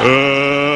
Uh,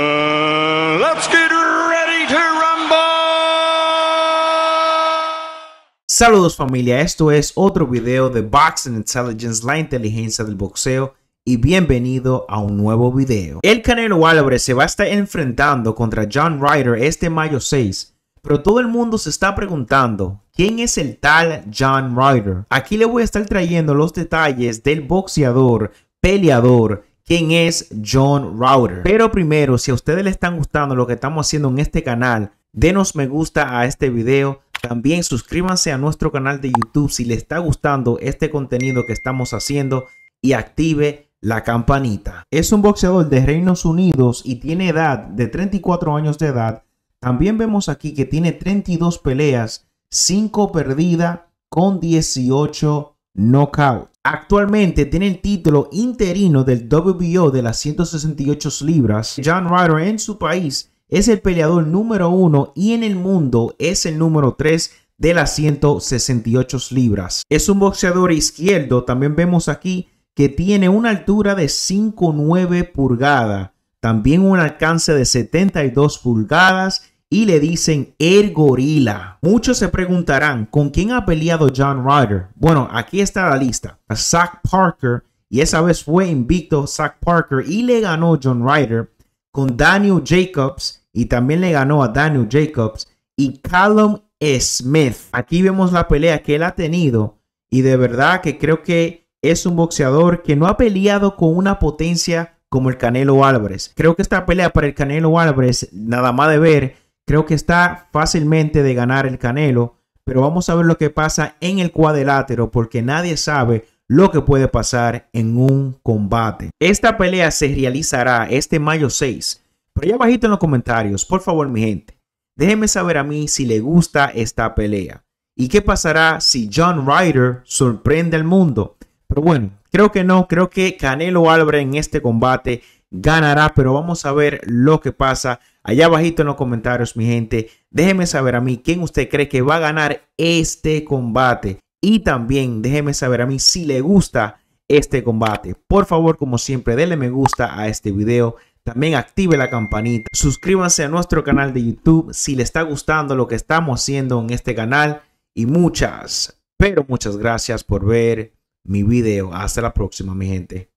Saludos familia, esto es otro video de Boxing Intelligence, la inteligencia del boxeo y bienvenido a un nuevo video. El Canelo Álvarez se va a estar enfrentando contra John Ryder este mayo 6, pero todo el mundo se está preguntando quién es el tal John Ryder. Aquí le voy a estar trayendo los detalles del boxeador, peleador, quién es John Router. Pero primero, si a ustedes les están gustando lo que estamos haciendo en este canal, denos me gusta a este video. También suscríbanse a nuestro canal de YouTube si les está gustando este contenido que estamos haciendo y active la campanita. Es un boxeador de Reinos Unidos y tiene edad de 34 años de edad. También vemos aquí que tiene 32 peleas, 5 perdidas con 18 knockouts. Actualmente tiene el título interino del WBO de las 168 libras. John Ryder en su país es el peleador número uno y en el mundo es el número 3 de las 168 libras. Es un boxeador izquierdo. También vemos aquí que tiene una altura de 5,9 pulgadas. También un alcance de 72 pulgadas y le dicen el gorila. Muchos se preguntarán, ¿con quién ha peleado John Ryder? Bueno, aquí está la lista. A Zach Parker, y esa vez fue invicto Zach Parker y le ganó John Ryder con Daniel Jacobs y también le ganó a Daniel Jacobs y Callum Smith. Aquí vemos la pelea que él ha tenido y de verdad que creo que es un boxeador que no ha peleado con una potencia como el Canelo Álvarez. Creo que esta pelea para el Canelo Álvarez, nada más de ver, Creo que está fácilmente de ganar el Canelo, pero vamos a ver lo que pasa en el cuadrilátero porque nadie sabe lo que puede pasar en un combate. Esta pelea se realizará este mayo 6. Pero ya bajito en los comentarios, por favor, mi gente, déjenme saber a mí si le gusta esta pelea. ¿Y qué pasará si John Ryder sorprende al mundo? Pero bueno, creo que no, creo que Canelo Álvarez en este combate ganará, pero vamos a ver lo que pasa. Allá abajito en los comentarios, mi gente, déjeme saber a mí quién usted cree que va a ganar este combate. Y también déjeme saber a mí si le gusta este combate. Por favor, como siempre, denle me gusta a este video. También active la campanita. Suscríbanse a nuestro canal de YouTube si le está gustando lo que estamos haciendo en este canal. Y muchas, pero muchas gracias por ver mi video. Hasta la próxima, mi gente.